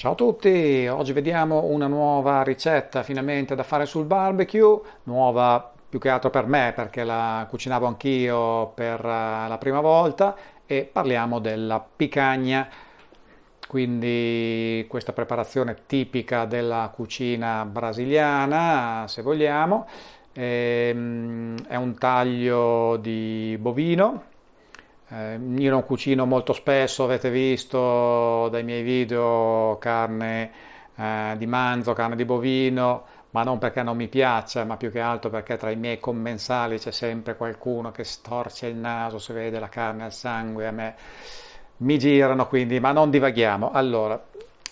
Ciao a tutti, oggi vediamo una nuova ricetta finalmente da fare sul barbecue, nuova più che altro per me perché la cucinavo anch'io per eh, la prima volta e parliamo della picagna, quindi questa preparazione tipica della cucina brasiliana se vogliamo, ehm, è un taglio di bovino eh, io non cucino molto spesso, avete visto dai miei video carne eh, di manzo, carne di bovino, ma non perché non mi piaccia, ma più che altro perché tra i miei commensali c'è sempre qualcuno che storce il naso se vede la carne al sangue, a me mi girano quindi, ma non divaghiamo. Allora,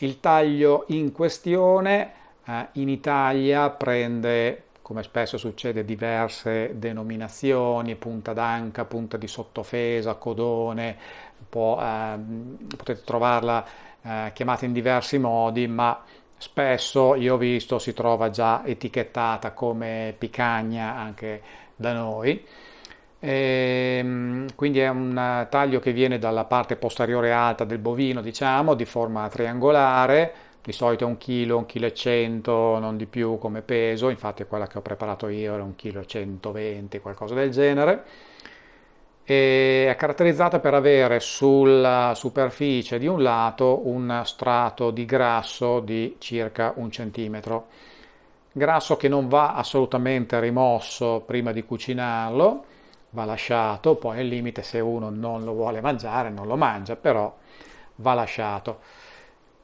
il taglio in questione eh, in Italia prende come spesso succede, diverse denominazioni, punta d'anca, punta di sottofesa, codone, eh, potete trovarla eh, chiamata in diversi modi, ma spesso io ho visto si trova già etichettata come picagna anche da noi. E, ehm, quindi è un taglio che viene dalla parte posteriore alta del bovino, diciamo, di forma triangolare di solito è un chilo, un chilo e cento, non di più come peso, infatti quella che ho preparato io era un chilo e 120, qualcosa del genere. E è caratterizzata per avere sulla superficie di un lato un strato di grasso di circa un centimetro. Grasso che non va assolutamente rimosso prima di cucinarlo, va lasciato, poi al limite se uno non lo vuole mangiare non lo mangia, però va lasciato.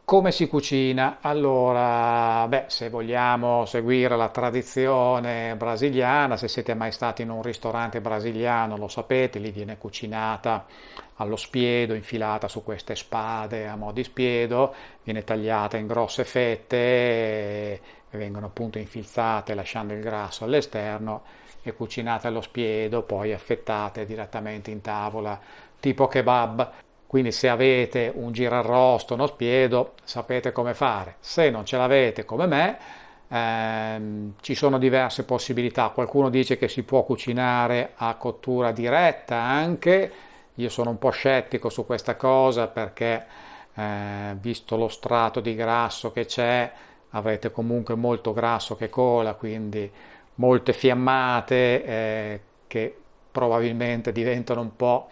Come si cucina? Allora, beh, se vogliamo seguire la tradizione brasiliana, se siete mai stati in un ristorante brasiliano, lo sapete, lì viene cucinata allo spiedo, infilata su queste spade a mo' di spiedo, viene tagliata in grosse fette e vengono appunto infilzate lasciando il grasso all'esterno e cucinate allo spiedo, poi affettate direttamente in tavola tipo kebab. Quindi se avete un girarrosto, uno spiedo, sapete come fare. Se non ce l'avete come me, ehm, ci sono diverse possibilità. Qualcuno dice che si può cucinare a cottura diretta anche. Io sono un po' scettico su questa cosa perché eh, visto lo strato di grasso che c'è, avrete comunque molto grasso che cola, quindi molte fiammate eh, che probabilmente diventano un po'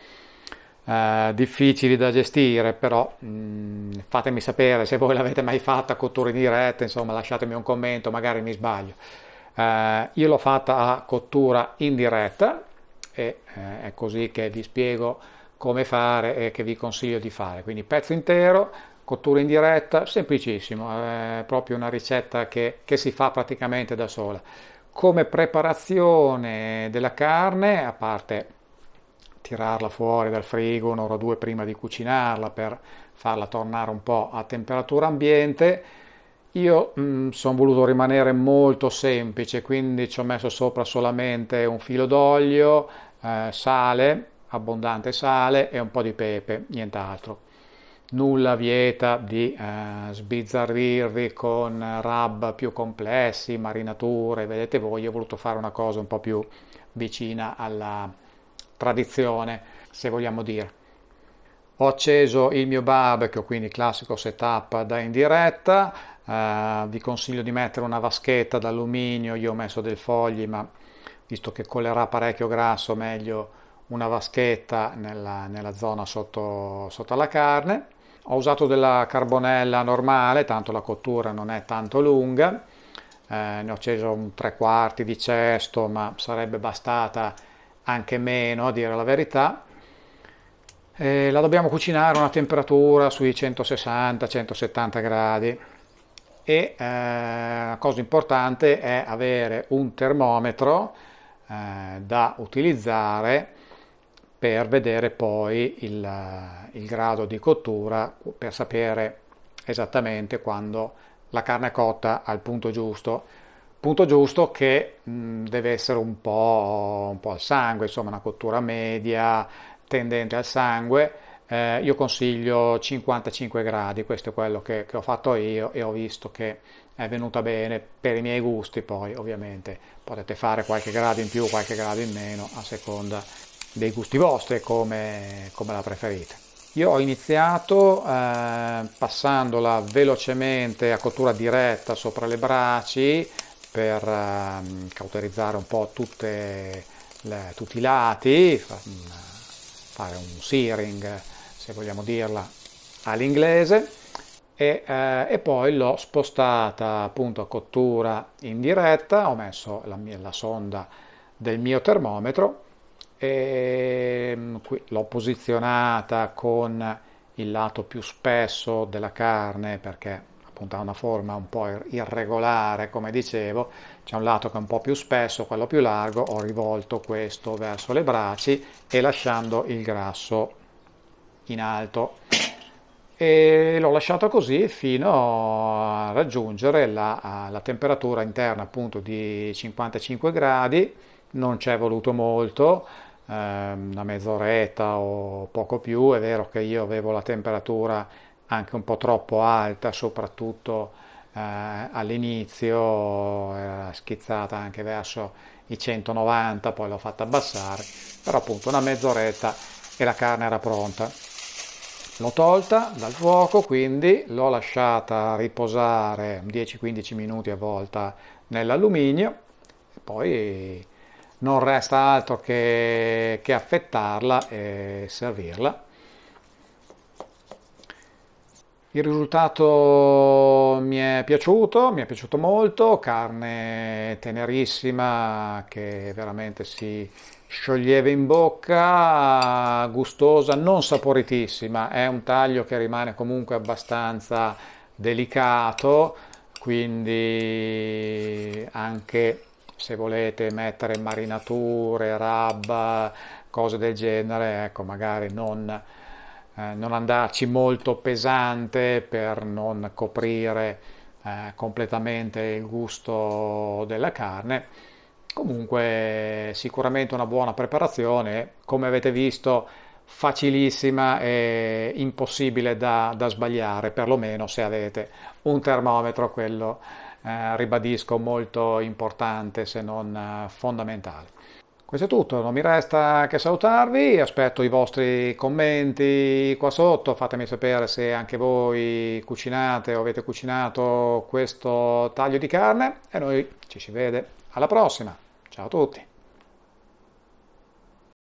Eh, difficili da gestire, però mh, mm, fatemi sapere se voi l'avete mai fatta cottura in diretta, insomma lasciatemi un commento, magari mi sbaglio. Eh, io l'ho fatta a cottura in diretta e eh, è così che vi spiego come fare e che vi consiglio di fare. Quindi pezzo intero, cottura in diretta, semplicissimo, è proprio una ricetta che, che si fa praticamente da sola. Come preparazione della carne, a parte tirarla fuori dal frigo un'ora o due prima di cucinarla per farla tornare un po' a temperatura ambiente. Io mm, sono voluto rimanere molto semplice, quindi ci ho messo sopra solamente un filo d'olio, eh, sale, abbondante sale e un po' di pepe, nient'altro. Nulla vieta di eh, sbizzarrirvi con rub più complessi, marinature, vedete voi, io ho voluto fare una cosa un po' più vicina alla, tradizione, se vogliamo dire. Ho acceso il mio barbecue, quindi classico setup da in diretta. Eh, vi consiglio di mettere una vaschetta d'alluminio, io ho messo dei fogli, ma visto che collerà parecchio grasso, meglio una vaschetta nella, nella zona sotto, sotto alla carne. Ho usato della carbonella normale, tanto la cottura non è tanto lunga. Eh, ne ho acceso un tre quarti di cesto, ma sarebbe bastata anche meno a dire la verità. Eh, la dobbiamo cucinare a una temperatura sui 160-170 gradi e eh, la eh, cosa importante è avere un termometro eh, da utilizzare per vedere poi il, il grado di cottura per sapere esattamente quando la carne è cotta al punto giusto punto giusto che mh, deve essere un po', un po' al sangue, insomma una cottura media tendente al sangue. Eh, io consiglio 55 gradi, questo è quello che, che ho fatto io e ho visto che è venuta bene per i miei gusti, poi ovviamente potete fare qualche grado in più, qualche grado in meno a seconda dei gusti vostri come, come la preferite. Io ho iniziato eh, passandola velocemente a cottura diretta sopra le braci per um, cauterizzare un po' tutte le, tutti i lati, fa, mm, fare un searing, se vogliamo dirla, all'inglese, e, eh, e poi l'ho spostata appunto a cottura in diretta, ho messo la, mia, la sonda del mio termometro e mm, qui l'ho posizionata con il lato più spesso della carne perché appunto ha una forma un po' irregolare, come dicevo, c'è un lato che è un po' più spesso, quello più largo, ho rivolto questo verso le braci e lasciando il grasso in alto. E l'ho lasciato così fino a raggiungere la, la temperatura interna appunto di 55 gradi, non ci è voluto molto, ehm, una mezz'oretta o poco più, è vero che io avevo la temperatura anche un po' troppo alta, soprattutto eh, all'inizio, era schizzata anche verso i 190, poi l'ho fatta abbassare, però appunto una mezz'oretta e la carne era pronta. L'ho tolta dal fuoco, quindi l'ho lasciata riposare 10-15 minuti a volta nell'alluminio, poi non resta altro che, che affettarla e servirla. Il risultato mi è piaciuto, mi è piaciuto molto, carne tenerissima che veramente si scioglieva in bocca, gustosa, non saporitissima, è un taglio che rimane comunque abbastanza delicato, quindi anche se volete mettere marinature, rub, cose del genere, ecco, magari non eh, non andarci molto pesante per non coprire eh, completamente il gusto della carne. Comunque sicuramente una buona preparazione, come avete visto facilissima e impossibile da, da sbagliare, perlomeno se avete un termometro, quello eh, ribadisco molto importante se non eh, fondamentale. Questo è tutto, non mi resta che salutarvi, aspetto i vostri commenti qua sotto, fatemi sapere se anche voi cucinate o avete cucinato questo taglio di carne e noi ci si vede alla prossima. Ciao a tutti!